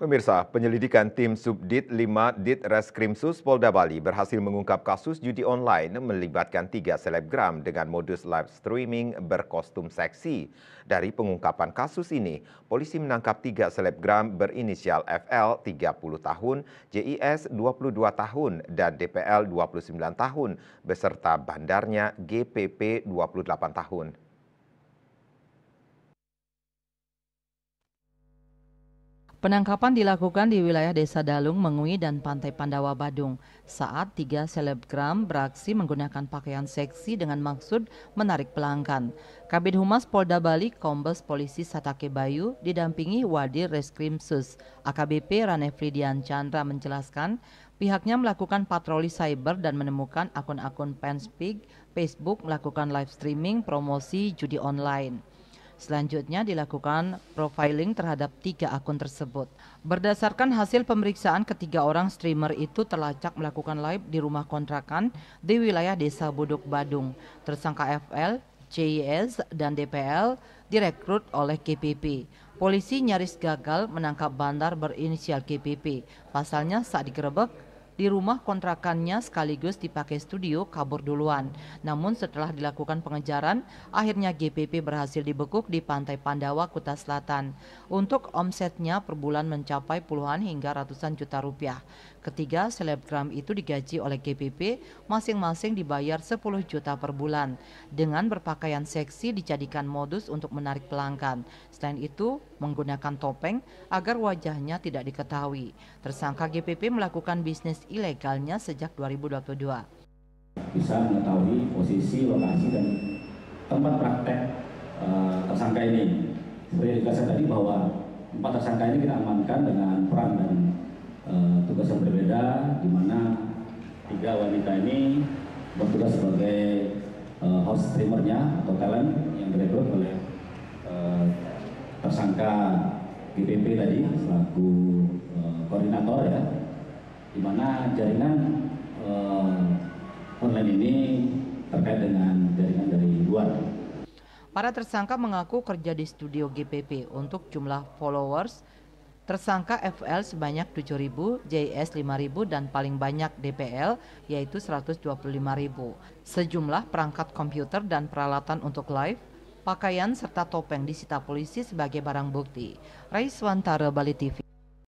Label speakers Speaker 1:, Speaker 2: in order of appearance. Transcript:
Speaker 1: Pemirsa, penyelidikan tim Subdit 5 Dit Reskrimsus Polda Bali berhasil mengungkap kasus judi online melibatkan tiga selebgram dengan modus live streaming berkostum seksi. Dari pengungkapan kasus ini, polisi menangkap tiga selebgram berinisial FL 30 tahun, JIS 22 tahun, dan DPL 29 tahun, beserta bandarnya GPP 28 tahun.
Speaker 2: Penangkapan dilakukan di wilayah Desa Dalung, Mengui, dan Pantai Pandawa, Badung saat tiga selebgram beraksi menggunakan pakaian seksi dengan maksud menarik pelanggan. Kabit Humas Polda Bali, Kombes Polisi Satake Bayu, didampingi Wadir Reskrim Sus, AKBP Ranefri Dian Chandra menjelaskan pihaknya melakukan patroli cyber dan menemukan akun-akun fanspage Facebook melakukan live streaming promosi judi online. Selanjutnya dilakukan profiling terhadap tiga akun tersebut. Berdasarkan hasil pemeriksaan ketiga orang streamer itu terlacak melakukan live di rumah kontrakan di wilayah Desa Buduk Badung. Tersangka FL, CIS, dan DPL direkrut oleh KPP. Polisi nyaris gagal menangkap bandar berinisial KPP. Pasalnya saat digerebek, di rumah kontrakannya sekaligus dipakai studio kabur duluan. Namun setelah dilakukan pengejaran, akhirnya GPP berhasil dibekuk di Pantai Pandawa, Kuta Selatan. Untuk omsetnya per bulan mencapai puluhan hingga ratusan juta rupiah. Ketiga, selebgram itu digaji oleh GPP, masing-masing dibayar 10 juta per bulan. Dengan berpakaian seksi dijadikan modus untuk menarik pelanggan. Selain itu, menggunakan topeng agar wajahnya tidak diketahui. Tersangka GPP melakukan bisnis ilegalnya sejak 2022.
Speaker 3: Bisa mengetahui posisi, lokasi, dan tempat praktek e, tersangka ini. Seperti dikasih tadi bahwa empat tersangka ini kita amankan dengan peran dan e, tugas yang berbeda, di mana tiga wanita ini bertugas sebagai e, host streamernya atau talent yang direkrut oleh tersangka GPP tadi selaku di mana jaringan uh, online ini terkait dengan jaringan dari luar.
Speaker 2: Para tersangka mengaku kerja di studio GPP untuk jumlah followers Tersangka FL sebanyak 7.000, JS 5.000 dan paling banyak DPL yaitu 125.000. Sejumlah perangkat komputer dan peralatan untuk live, pakaian serta topeng disita polisi sebagai barang bukti. Rais Wantara Bali TV